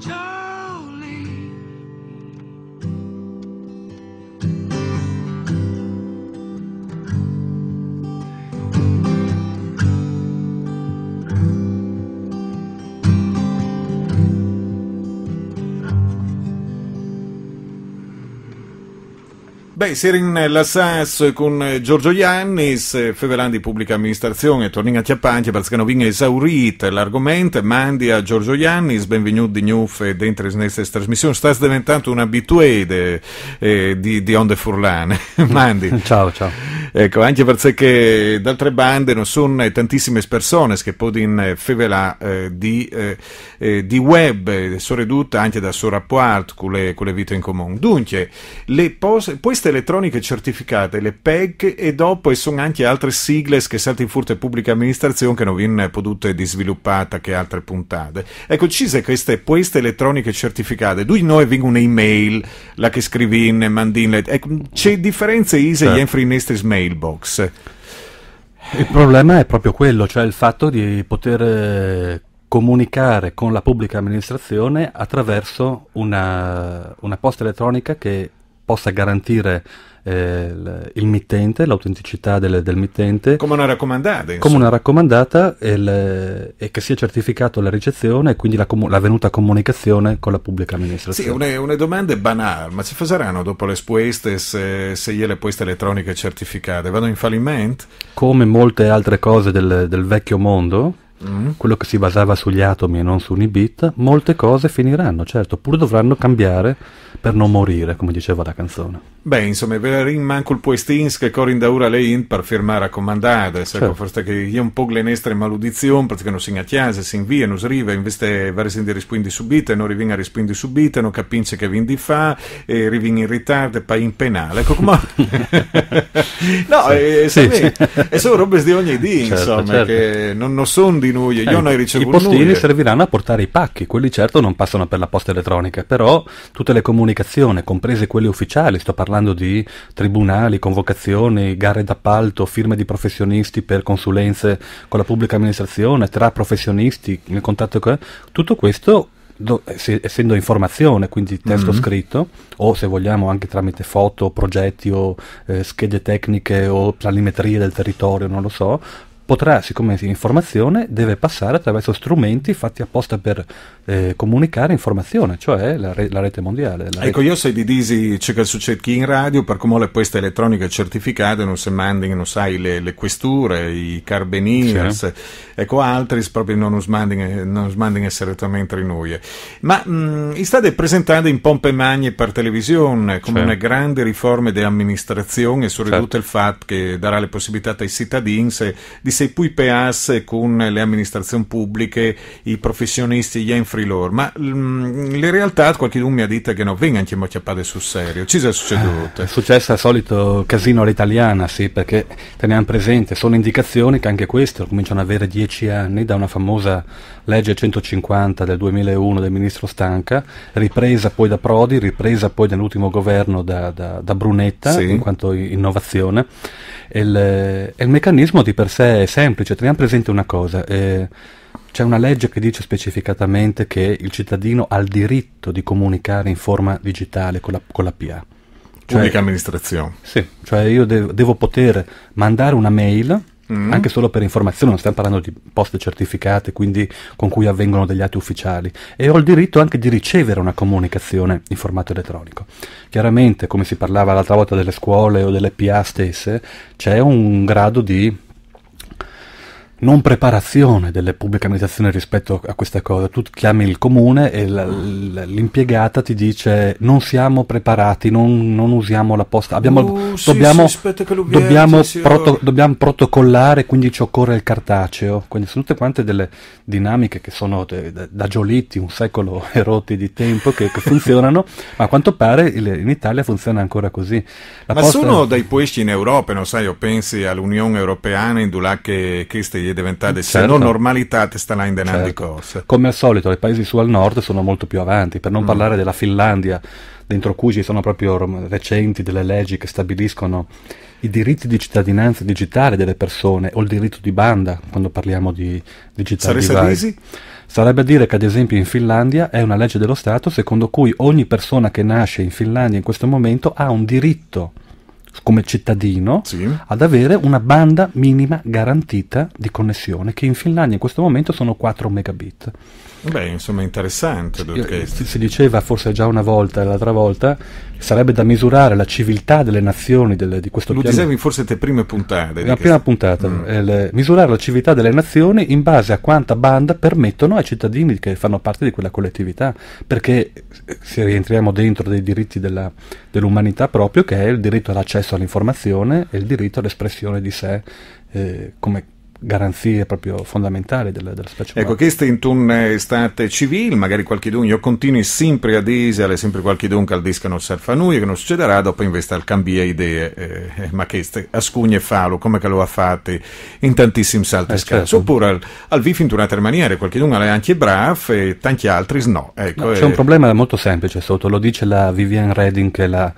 Charlie Beh, Serin Lassas con Giorgio Iannis, Fevelandi Pubblica Amministrazione, Tornina Chiappanti, Barzcanovina esaurit l'argomento, mandi a Giorgio Iannis, benvenuti di Gnuf dentro le nostre trasmissioni, stai diventando un abitué eh, di, di Onde Furlane, mandi. ciao, ciao. Ecco, anche perché d'altre bande non sono tantissime persone che possono fevelà eh, di, eh, eh di web, eh, sono ridotte anche da suo rapporto con le, con le vite in comune. Dunque, le pose, sigarette elettroniche certificate, le PEG, e dopo e sono anche altre sigle schessate in furto furte pubblica amministrazione che non viene potute di sviluppata che altre puntate. Ecco, ci sono queste, queste elettroniche certificate, due noi vengono un'email, la che scrivi in mandinle, ecco, c'è differenze ise certo. sì. in nostri mailbox. Il problema è proprio quello, cioè il fatto di poter eh, comunicare con la pubblica amministrazione attraverso una, una posta elettronica che possa garantire eh, il mittente, l'autenticità del, del, mittente. Come una raccomandata. Insomma. Come una raccomandata e, le, e, che sia certificato la ricezione e quindi la, comu- l'avvenuta comunicazione con la pubblica amministrazione. Sì, una, una domanda banale, ma ci faranno dopo le spueste se, se io le pueste elettroniche certificate? Vanno in fallimento? Come molte altre cose del, del vecchio mondo, Mm. quello che si basava sugli atomi e non su ogni bit, molte cose finiranno, certo, oppure dovranno cambiare per non morire, come diceva la canzone. Beh, insomma, verin mancul puestins che corin da daura leint per firmare a comandadas, certo. forse che io un po' glenestre maludizioni, perché non si inghiacchiase, si invia, non sriva, investe vari sindi rispondi subite, non rivinga rispondi subite, non capince che vindi fa, e rivinga in ritardo e poi in penale, ecco come... no, sì. Eh, e, sì, sì. sono robe di ogni dì, certo, insomma, certo. che non, non sono di di noi e io eh, ne ricevo I postini nulla. serviranno a portare i pacchi, quelli certo non passano per la posta elettronica, però tutte le comunicazioni, comprese quelle ufficiali, sto parlando di tribunali, convocazioni, gare d'appalto, firme di professionisti per consulenze con la pubblica amministrazione, tra professionisti, il contatto con... tutto questo Do, se, essendo informazione, quindi testo mm-hmm. scritto, o se vogliamo anche tramite foto, progetti o eh, schede tecniche o planimetrie del territorio, non lo so, potrà, siccome è informazione, deve passare attraverso strumenti fatti apposta per eh, comunicare informazione, cioè la, re- la rete mondiale. La ecco, rete. io sei di Disi c'è che succede in radio, per come le poste elettroniche certificate, non se mandano, non sai, le, le, questure, i carbeniers, sì. ecco, altri proprio non mandano, mandano direttamente noi. Ma mh, mhmm, state presentando in pompe magne per televisione come sì. una grande riforma dell'amministrazione, soprattutto certo. il fatto che darà le possibilità ai cittadini di se poi peasse con le amministrazioni pubbliche, i professionisti, gli infrilor, ma mh, mm, le realtà qualcuno mi ha detto che non vengono chiamati sul serio. Ci è succeduto? Eh, è successo al solito casino all'italiana, sì, perché teniamo presente, sono indicazioni che anche questo cominciano ad avere dieci anni da una famosa legge 150 del 2001 del ministro Stanca, ripresa poi da Prodi, ripresa poi nell'ultimo governo da, da, da Brunetta sì. in quanto innovazione. E il, il meccanismo di per sé è è semplice, teniamo presente una cosa, eh, c'è una legge che dice specificatamente che il cittadino ha il diritto di comunicare in forma digitale con la, con la PA. Cioè, Pubblica amministrazione. Sì, cioè io devo, devo poter mandare una mail Mm. anche solo per informazione, non stiamo parlando di poste certificate, quindi con cui avvengono degli atti ufficiali, e ho il diritto anche di ricevere una comunicazione in formato elettronico. Chiaramente, come si parlava l'altra volta delle scuole o delle PA stesse, c'è un grado di non preparazione delle pubbliche amministrazioni rispetto a questa cosa. Tu chiami il comune e ah. l'impiegata ti dice non siamo preparati, non, non usiamo la posta, Abbiamo, uh, dobbiamo, sì, sì, dobbiamo, proto, dobbiamo, protocollare, quindi ci occorre il cartaceo. Quindi sono tutte quante delle dinamiche che sono de, de, da Giolitti, un secolo erotti di tempo, che, che funzionano, ma a quanto pare il, in Italia funziona ancora così. La ma posta... sono dei puesci in Europa, non sai, io pensi all'Unione Europea, in Dulac e Cristian è diventata, certo. se non certo. normalità, testa line certo. corse. Come al solito, i paesi su al nord sono molto più avanti, per non mm. parlare della Finlandia, dentro cui ci sono proprio recenti delle leggi che stabiliscono i diritti di cittadinanza digitale delle persone o il diritto di banda quando parliamo di digital Sarebbe Sarebbe a dire che ad esempio in Finlandia è una legge dello Stato secondo cui ogni persona che nasce in Finlandia in questo momento ha un diritto come cittadino sì. ad avere una banda minima garantita di connessione che in Finlandia in questo momento sono 4 megabit. Beh, insomma, interessante. Si, si diceva forse già una volta, e l'altra volta, sarebbe da misurare la civiltà delle nazioni del, di questo Lo pianeta. Lo dicevi forse te prime puntate. La prima puntata. Mm. Il, eh, misurare la civiltà delle nazioni in base a quanta banda permettono ai cittadini che fanno parte di quella collettività. Perché eh, se rientriamo dentro dei diritti della, dell'umanità proprio, che è il diritto all'accesso all'informazione e il diritto all'espressione di sé eh, come garanzie proprio fondamentali della, della specie ecco, umana. Ecco, questa è estate civile, magari qualche dun, io continui sempre a dire, sempre qualche dun al disco non serve a noi, che non succederà, dopo invece al cambia idee, eh, eh ma che a scugne falo, come che lo ha fatto in tantissimi salti eh, scarsi, certo. oppure al, al vif in un'altra maniera, qualche dun è anche bravo e tanti altri no. Ecco, no c'è un eh. problema molto semplice sotto, lo dice la Vivian Redding che è la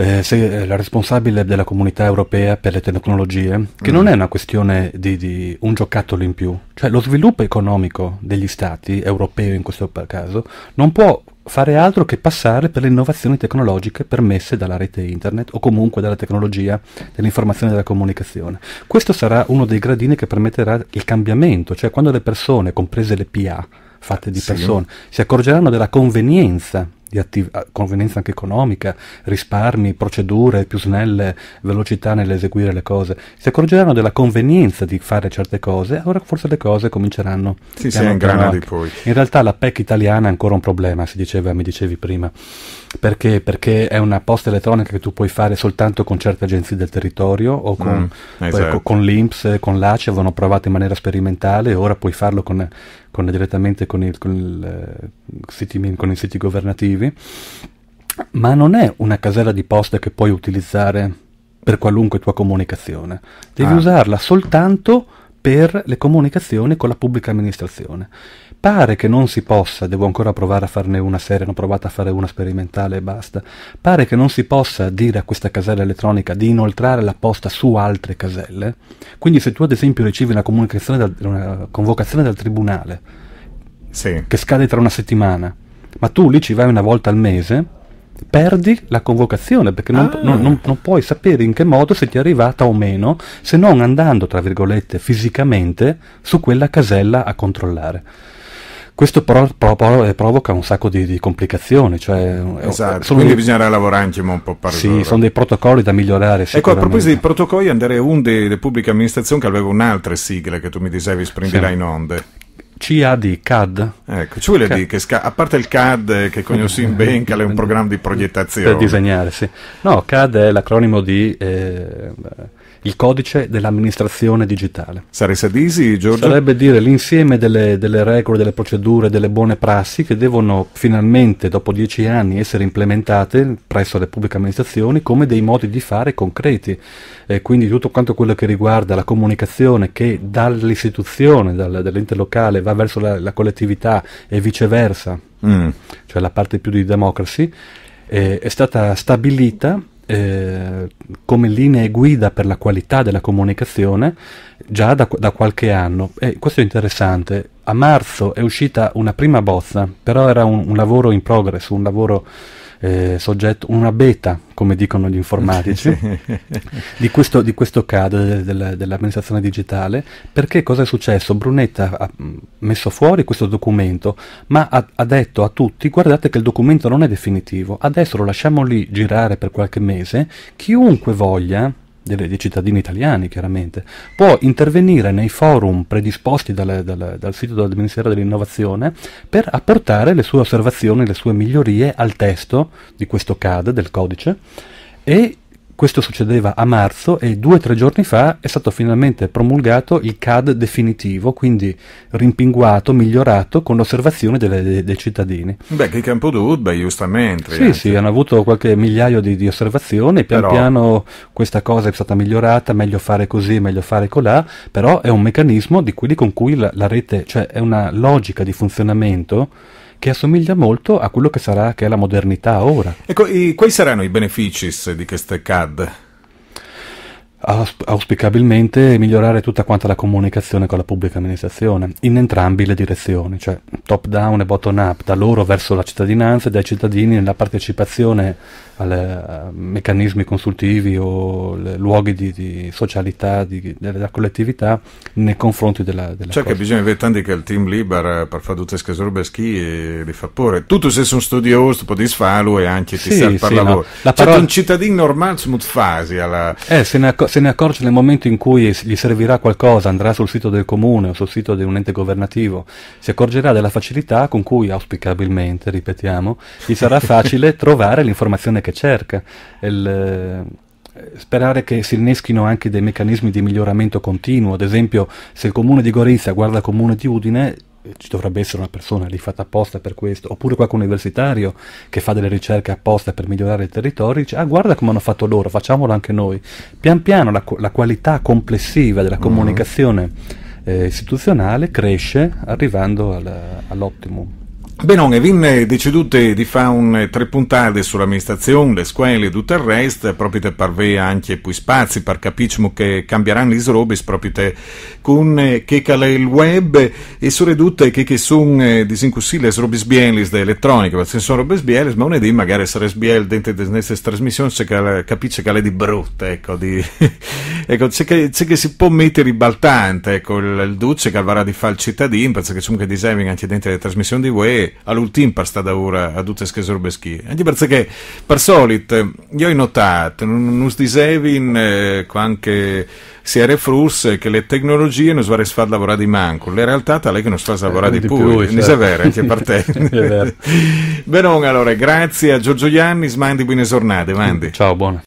eh, sei eh, la responsabile della comunità europea per le tecnologie, che mm. non è una questione di, di, un giocattolo in più, cioè lo sviluppo economico degli stati, europeo in questo caso, non può fare altro che passare per le innovazioni tecnologiche permesse dalla rete internet o comunque dalla tecnologia dell'informazione e della comunicazione. Questo sarà uno dei gradini che permetterà il cambiamento, cioè quando le persone, comprese le PA, fatte di sì. persone, si accorgeranno della convenienza di convenienza anche economica, risparmi, procedure più snelle, velocità nell'eseguire le cose, si accorgeranno della convenienza di fare certe cose, allora forse le cose cominceranno sì, sì, a ingranare poi. In realtà la PEC italiana è ancora un problema, si diceva, mi dicevi prima. Perché? Perché è una posta elettronica che tu puoi fare soltanto con certe agenzie del territorio o con, mm, esatto. con l'Inps, con l'ACE, avevano provato in maniera sperimentale, ora puoi farlo con, con, direttamente con, il, il, eh, siti, con i siti governativi. Ma non è una casella di posta che puoi utilizzare per qualunque tua comunicazione, devi ah. usarla soltanto per le comunicazioni con la pubblica amministrazione. Pare che non si possa, devo ancora provare a farne una serie, ne ho provato a fare una sperimentale e basta, pare che non si possa dire a questa casella elettronica di inoltrare la posta su altre caselle, quindi se tu ad esempio ricevi una, dal, una convocazione dal tribunale, sì. che scade tra una settimana, ma tu lì ci vai una volta al mese, perdi la convocazione perché non, ah. non, non, non, puoi sapere in che modo se ti è arrivata o meno se non andando, tra virgolette, fisicamente su quella casella a controllare. Questo però, però, però eh, provoca un sacco di, di complicazioni. Cioè, eh, esatto, sono quindi dei, bisognerà lavorare anche un po' per Sì, sono dei protocolli da migliorare. Ecco, a proposito dei protocolli, andrei a un delle pubbliche amministrazioni che aveva un'altra sigla che tu mi dicevi, sprenderà sì. in onde. CAD, CAD. Ecco, ci vuole CAD. dire che a parte il CAD eh, che conosci eh, in eh, Bencal è un programma di proiettazione. Per disegnare, sì. No, CAD è l'acronimo di eh, il codice dell'amministrazione digitale. Sarebbe, Sadisi, Sarebbe dire l'insieme delle, delle, regole, delle procedure, delle buone prassi che devono finalmente, dopo dieci anni, essere implementate presso le pubbliche amministrazioni come dei modi di fare concreti. Eh, quindi tutto quanto quello che riguarda la comunicazione che dall'istituzione, dal, dall'ente locale, va verso la, la collettività e viceversa, mm. cioè la parte più di democracy, eh, è stata stabilita eh, come linee guida per la qualità della comunicazione già da, da qualche anno. E questo è interessante. A marzo è uscita una prima bozza, però era un, un lavoro in progress, un lavoro eh, soggetto, una beta, come dicono gli informatici, di, questo, di questo CAD del, dell'amministrazione digitale, perché cosa è successo? Brunetta ha mm, messo fuori questo documento, ma ha, ha detto a tutti, guardate che il documento non è definitivo, adesso lo lasciamo lì girare per qualche mese, chiunque voglia delle, dei cittadini italiani chiaramente, può intervenire nei forum predisposti dalle, dalle, dal sito del Ministero dell'Innovazione per apportare le sue osservazioni, le sue migliorie al testo di questo CAD, del codice, e questo succedeva a marzo e due o tre giorni fa è stato finalmente promulgato il CAD definitivo, quindi rimpinguato, migliorato con l'osservazione delle, dei cittadini. Beh, che campo d'urba, giustamente. Sì, anche. sì, hanno avuto qualche migliaio di, di osservazioni, pian però... piano questa cosa è stata migliorata, meglio fare così, meglio fare colà, però è un meccanismo di quelli con cui la, la rete, cioè è una logica di funzionamento che assomiglia molto a quello che sarà che è la modernità ora. Ecco, i, quali saranno i benefici di queste CAD? auspicabilmente migliorare tutta quanta la comunicazione con la pubblica amministrazione in entrambi le direzioni, cioè top down e bottom up, da loro verso la cittadinanza e dai cittadini nella partecipazione a eh, meccanismi consultivi o luoghi di, di socialità di, della collettività nei confronti della, cittadinanza. cioè cosa. che bisogna vedere che il team Liber eh, per fare tutte queste robe schi eh, li fa pure tutto se sono studioso può disfarlo e anche ti sì, serve sì, per lavoro no. la cioè parola... cioè un cittadino normale si mutfasi alla... eh, se ne, acc- se se ne accorge nel momento in cui gli servirà qualcosa, andrà sul sito del comune o sul sito di un ente governativo, si accorgerà della facilità con cui auspicabilmente, ripetiamo, gli sarà facile trovare l'informazione che cerca. Il, eh, sperare che si inneschino anche dei meccanismi di miglioramento continuo, ad esempio se il comune di Gorizia guarda il comune di Udine, eh, ci dovrebbe essere una persona lì fatta apposta per questo, oppure qualche universitario che fa delle ricerche apposta per migliorare il territorio, dice ah guarda come hanno fatto loro, facciamolo anche noi. Pian piano la, la qualità complessiva della mm-hmm. comunicazione eh, istituzionale cresce arrivando al, all'optimum. Benone, vin decidute di fare un eh, tre puntate sull'amministrazione, le scuole e tutto il resto, proprio per parve anche più spazi per capire che cambieranno le robe, proprio te con eh, che cala il web e soprattutto che, che sono eh, disincussi le robe sbielis elettroniche, perché sono robe sbielis, ma lunedì magari sarà sbiel dentro le nostre trasmissioni se capisce che è di brutta, ecco, di, ecco c'è, che, che, si può mettere ribaltante, ecco, il, il duce che avrà di fare il cittadino, perché comunque disegna anche dentro le trasmissioni di web, che all'ultima sta da ora a tutte queste robe Anche perché, per solito, io ho notato, non disevin, eh, anche si era frus che le tecnologie non si far lavorare di manco, la realtà è che non si fa lavorare eh, di, più, più cioè. Certo. è vero, anche per te. Benone, allora, grazie a Giorgio Iannis, mandi buone giornate, mandi. Ciao, buona.